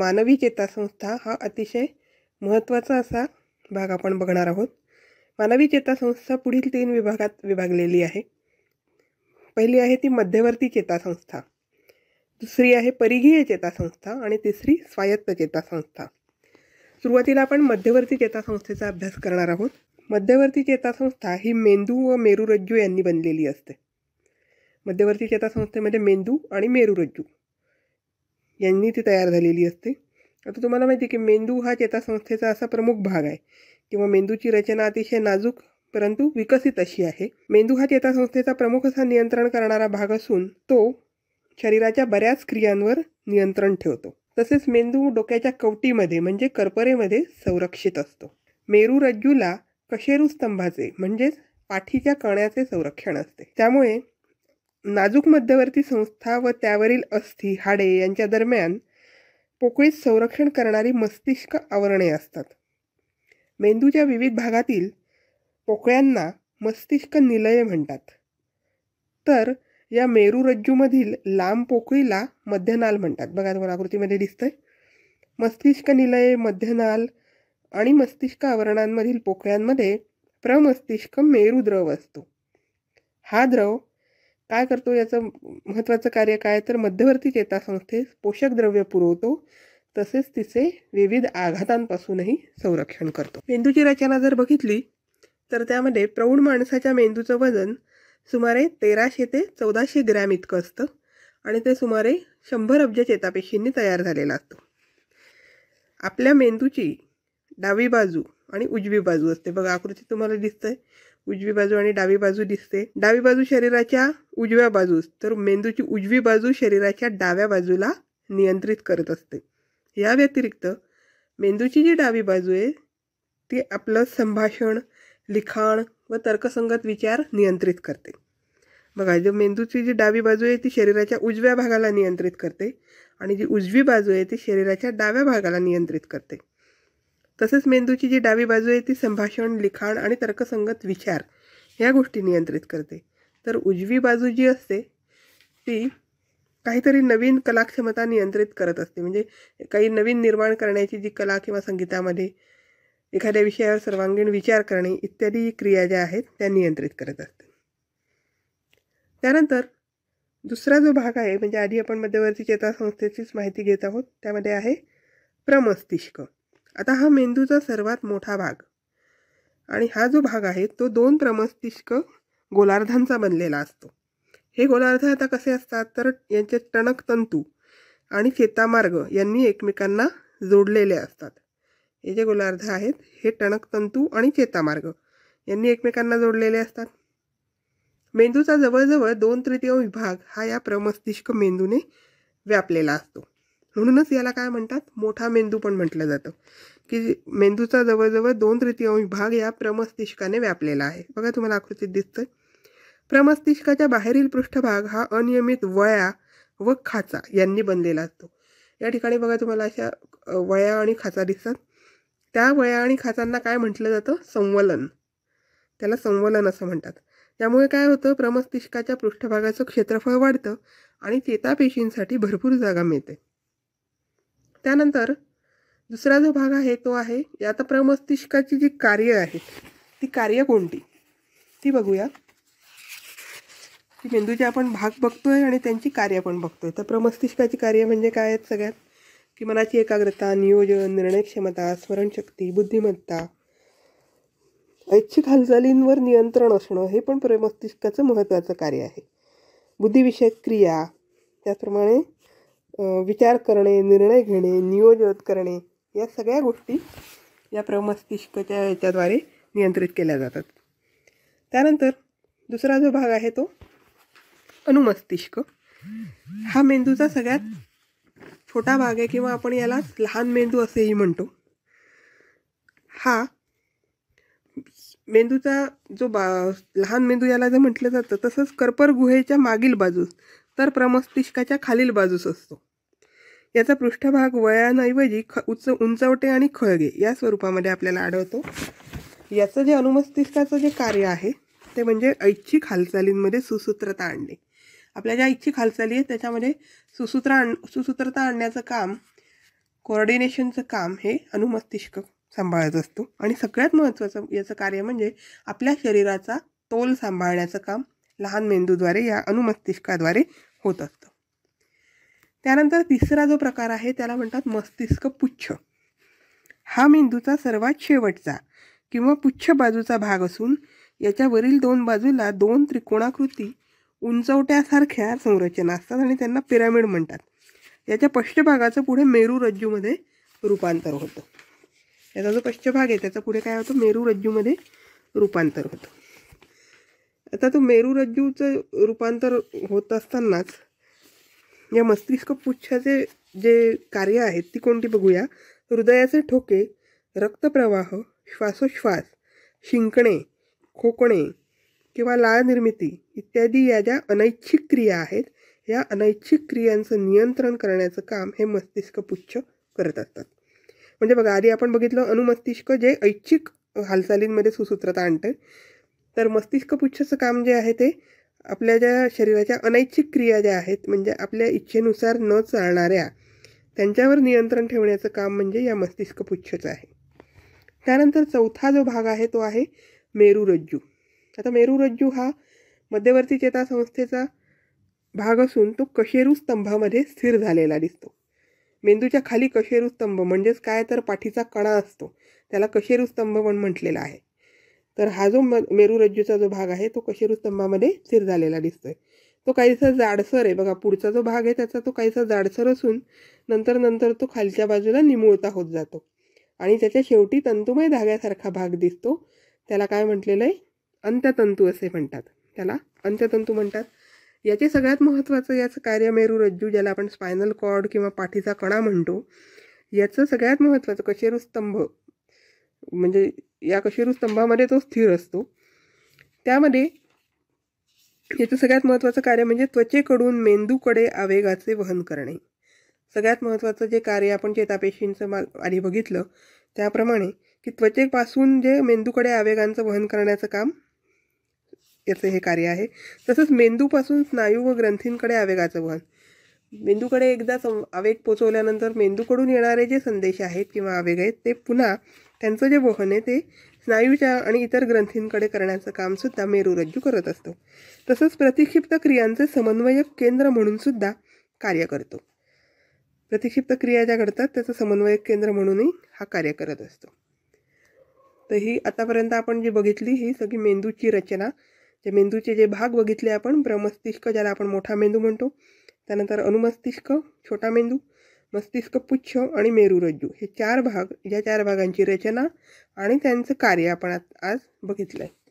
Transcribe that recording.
मानवी चेतासंस्था हा अतिशय महत्त्वाचा असा भाग आपण बघणार आहोत मानवी चेतासंस्था पुढील तीन विभागात विभागलेली आहे पहिली आहे ती मध्यवर्ती चेतासंस्था दुसरी आहे परिघीय चेतासंस्था आणि तिसरी स्वायत्त चेतासंस्था सुरुवातीला आपण मध्यवर्ती चेतासंस्थेचा अभ्यास करणार आहोत मध्यवर्ती चेतासंस्था ही मेंदू व मेरुरज्जू यांनी बनलेली असते मध्यवर्ती चेतासंस्थेमध्ये मेंदू आणि मेरुरज्जू यांनी ती तयार झालेली असते आता तुम्हाला माहिती आहे की मेंदू हा चेतासंस्थेचा असा प्रमुख भाग आहे किंवा मेंदूची रचना अतिशय नाजूक परंतु विकसित अशी आहे मेंदू हा चेतासंस्थेचा प्रमुख असा नियंत्रण करणारा भाग असून तो शरीराच्या बऱ्याच क्रियांवर नियंत्रण ठेवतो तसेच मेंदू डोक्याच्या कवटीमध्ये म्हणजे कर्परेमध्ये संरक्षित असतो मेरू रज्जूला कशेरू स्तंभाचे म्हणजेच पाठीच्या कण्याचे संरक्षण असते त्यामुळे नाजूक मध्यवर्ती संस्था व त्यावरील अस्थि हाडे यांच्या दरम्यान पोकळीत संरक्षण करणारी मस्तिष्क आवरणे असतात मेंदूच्या विविध भागातील पोकळ्यांना मस्तिष्क निलये म्हणतात तर या मेरुरज्जूमधील लांब पोकळीला मध्यनाल म्हणतात बघा तुम्हाला आकृतीमध्ये दिसतंय मस्तिष्क निलये मध्यनाल आणि मस्तिष्क आवरणांमधील पोकळ्यांमध्ये प्रमस्तिष्क मेरू द्रव असतो हा द्रव काय करतो याचं महत्त्वाचं कार्य काय तर मध्यवर्ती चेतासंस्थेस पोषक द्रव्य पुरवतो तसेच तिचे विविध आघातांपासूनही संरक्षण करतो मेंदूची रचना जर बघितली तर त्यामध्ये प्रौढ माणसाच्या मेंदूचं वजन सुमारे तेराशे ते चौदाशे ग्रॅम इतकं असतं आणि ते सुमारे शंभर अब्ज चेतापेशींनी तयार झालेला असतो आपल्या मेंदूची डावी बाजू आणि उजवी बाजू असते बघा आकृती तुम्हाला दिसतंय उजवी बाजू आणि डावी बाजू दिसते डावी बाजू शरीराच्या उजव्या बाजूस तर मेंदूची उजवी बाजू शरीराच्या डाव्या बाजूला नियंत्रित करत असते या व्यतिरिक्त मेंदूची जी डावी बाजू आहे ती आपलं संभाषण लिखाण व तर्कसंगत विचार नियंत्रित करते बघा जो मेंदूची जी डावी बाजू आहे ती शरीराच्या उजव्या भागाला नियंत्रित करते आणि जी उजवी बाजू आहे ती शरीराच्या डाव्या भागाला नियंत्रित करते तसेच मेंदूची जी डावी बाजू आहे ती संभाषण लिखाण आणि तर्कसंगत विचार ह्या गोष्टी नियंत्रित करते तर उजवी बाजू जी असते ती काहीतरी नवीन कलाक्षमता नियंत्रित करत असते म्हणजे काही नवीन निर्माण करण्याची जी कला किंवा संगीतामध्ये एखाद्या विषयावर सर्वांगीण विचार करणे इत्यादी क्रिया ज्या आहेत त्या नियंत्रित करत असते त्यानंतर दुसरा जो भाग आहे म्हणजे आधी आपण मध्यवर्ती चेतासंस्थेचीच माहिती घेत आहोत त्यामध्ये आहे प्रमस्तिष्क आता हा मेंदूचा सर्वात मोठा भाग आणि हा जो भाग आहे तो दोन प्रमस्तिष्क गोलार्धांचा बनलेला असतो हे गोलार्ध आता कसे असतात तर यांचे टणक तंतू आणि चेतामार्ग यांनी एकमेकांना जोडलेले असतात हे जे गोलार्ध आहेत हे टणक तंतू आणि चेतामार्ग यांनी एकमेकांना जोडलेले असतात मेंदूचा जवळजवळ दोन तृतीय विभाग हा या प्रमस्तिष्क मेंदूने व्यापलेला असतो म्हणूनच याला काय म्हणतात मोठा मेंदू पण म्हटलं जातं की मेंदूचा जवळजवळ दोन तृतीयांश भाग या प्रमस्तिष्काने व्यापलेला आहे बघा तुम्हाला आकृतीत दिसतं प्रमस्तिष्काच्या बाहेरील पृष्ठभाग हा अनियमित वळ्या व खाचा यांनी बनलेला असतो या ठिकाणी बघा तुम्हाला अशा वळ्या आणि खाचा दिसतात त्या वया आणि खाचांना काय म्हटलं जातं संवलन त्याला संवलन असं म्हणतात त्यामुळे काय होतं प्रमस्तिष्काच्या पृष्ठभागाचं क्षेत्रफळ वाढतं आणि चेतापेशींसाठी भरपूर जागा मिळते त्यानंतर दुसरा जो भाग आहे तो आहे आता प्रमस्तिष्काची जी कार्य आहेत ती कार्य कोणती ती बघूया की मेंदूचे आपण भाग बघतोय आणि त्यांची कार्य पण बघतोय तर प्रमस्तिष्काची कार्य म्हणजे काय आहेत सगळ्यात की मनाची एकाग्रता नियोजन निर्णयक्षमता स्मरणशक्ती बुद्धिमत्ता ऐच्छिक हालचालींवर नियंत्रण असणं हे पण प्रमस्तिष्काचं महत्त्वाचं कार्य आहे बुद्धिविषयक क्रिया त्याचप्रमाणे विचार करणे निर्णय घेणे नियोजित करणे या सगळ्या गोष्टी या प्रमस्तिष्कच्या याच्याद्वारे नियंत्रित केल्या जातात त्यानंतर दुसरा जो भाग आहे तो अनुमस्तिष्क हा मेंदूचा सगळ्यात छोटा भाग आहे किंवा आपण याला लहान मेंदू असेही म्हणतो हा मेंदूचा जो बा लहान मेंदू याला जर म्हटलं जातं तसंच कर्पर गुहेच्या मागील बाजूस तर प्रमस्तिष्काच्या खालील बाजूस असतो याचा पृष्ठभाग वयानऐवजी ख उच उंचवटे आणि खळगे या स्वरूपामध्ये आपल्याला आढळतो याचं जे अनुमस्तिष्काचं जे कार्य आहे ते म्हणजे ऐच्छिक हालचालींमध्ये सुसूत्रता आणणे आपल्या ज्या ऐच्छिक हालचाली आहेत त्याच्यामध्ये सुसूत्र आण सुसूत्रता आणण्याचं काम कोऑर्डिनेशनचं काम हे अनुमस्तिष्क सांभाळत असतो आणि सगळ्यात महत्त्वाचं याचं कार्य म्हणजे आपल्या शरीराचा तोल सांभाळण्याचं काम लहान मेंदूद्वारे या अनुमस्तिष्काद्वारे होत असतं त्यानंतर तिसरा जो प्रकार आहे त्याला म्हणतात मस्तिष्क पुच्छ हा मेंदूचा सर्वात शेवटचा किंवा पुच्छ बाजूचा भाग असून याच्यावरील दोन बाजूला दोन त्रिकोणाकृती उंचवट्यासारख्या संरचना असतात आणि त्यांना पिरामिड म्हणतात याच्या पश्चभागाचं पुढे मेरू रज्जूमध्ये रूपांतर होतं याचा जो पश्चभाग आहे त्याचा पुढे काय होतं मेरू रज्जूमध्ये रूपांतर होतं आता तो मेरुरज्जूचं रूपांतर होत असतानाच या मस्तिष्क पुच्छाचे जे कार्य आहेत ती कोणती बघूया हृदयाचे ठोके रक्तप्रवाह श्वासोश्वास शिंकणे खोकणे किंवा लाळ निर्मिती इत्यादी या ज्या अनैच्छिक क्रिया आहेत या अनैच्छिक क्रियांचं नियंत्रण करण्याचं काम हे मस्तिष्क पुच्छ करत असतात म्हणजे बघा आधी आपण बघितलं अनुमस्तिष्क जे ऐच्छिक हालचालींमध्ये सुसूत्रता आणतं तर मस्तिष्क पुच्छचं काम जे आहे ते आपल्या ज्या शरीराच्या अनैच्छिक क्रिया ज्या आहेत म्हणजे आपल्या इच्छेनुसार न चालणाऱ्या त्यांच्यावर नियंत्रण ठेवण्याचं काम म्हणजे या मस्तिष्क पुच्छचं आहे त्यानंतर चौथा जो भाग आहे तो आहे मेरुरज्जू आता मेरुरज्जू हा मध्यवर्ती चेतासंस्थेचा भाग असून तो कशेरू स्तंभामध्ये स्थिर झालेला दिसतो मेंदूच्या खाली कशेरू स्तंभ म्हणजेच काय तर पाठीचा कणा असतो त्याला कशेरू स्तंभ पण म्हटलेला आहे तर हा जो म जो भाग आहे तो कशेरुस्तंभामध्ये स्थिर झालेला दिसतोय तो काहीसा जाडसर आहे बघा पुढचा जो भाग आहे त्याचा तो काहीसा जाडसर असून नंतर नंतर तो खालच्या बाजूला निमुळता होत जातो आणि त्याच्या शेवटी तंतुमय धाग्यासारखा भाग दिसतो त्याला काय म्हटलेलं आहे अंत्यतंतू असे म्हणतात त्याला अंत्यतंतू म्हणतात याचे सगळ्यात महत्त्वाचं याचं कार्य मेरुरज्जू ज्याला आपण स्पायनल कॉर्ड किंवा पाठीचा कणा म्हणतो याचं सगळ्यात महत्त्वाचं कशेरू स्तंभ म्हणजे या स्तंभामध्ये तो स्थिर असतो त्यामध्ये याचं सगळ्यात महत्त्वाचं कार्य म्हणजे त्वचेकडून मेंदूकडे आवेगाचे वहन करणे सगळ्यात महत्त्वाचं जे कार्य आपण चेतापेशींचं मा आधी बघितलं त्याप्रमाणे की त्वचेपासून जे मेंदूकडे आवेगांचं वहन करण्याचं काम याचं हे कार्य आहे तसंच मेंदूपासून स्नायू व ग्रंथींकडे आवेगाचं वहन मेंदूकडे एकदा सं आवेग पोचवल्यानंतर मेंदूकडून येणारे जे संदेश आहेत किंवा आवेग आहेत ते पुन्हा त्यांचं जे वहन आहे ते स्नायूच्या आणि इतर ग्रंथींकडे करण्याचं कामसुद्धा मेरुरज्जू करत असतो तसंच प्रतिक्षिप्त क्रियांचे समन्वयक केंद्र म्हणूनसुद्धा कार्य करतो प्रतिक्षिप्त क्रिया ज्या घडतात त्याचं समन्वयक केंद्र म्हणूनही हा कार्य करत असतो तर ही आतापर्यंत आपण जी बघितली ही सगळी मेंदूची रचना जे मेंदूचे जे भाग बघितले आपण ब्रह्मस्तिष्क ज्याला आपण मोठा मेंदू म्हणतो त्यानंतर अनुमस्तिष्क छोटा मेंदू मस्तिष्क पुच्छ आणि मेरुरज्जू हे चार भाग या चार भागांची रचना आणि त्यांचं कार्य आपण आज बघितलं आहे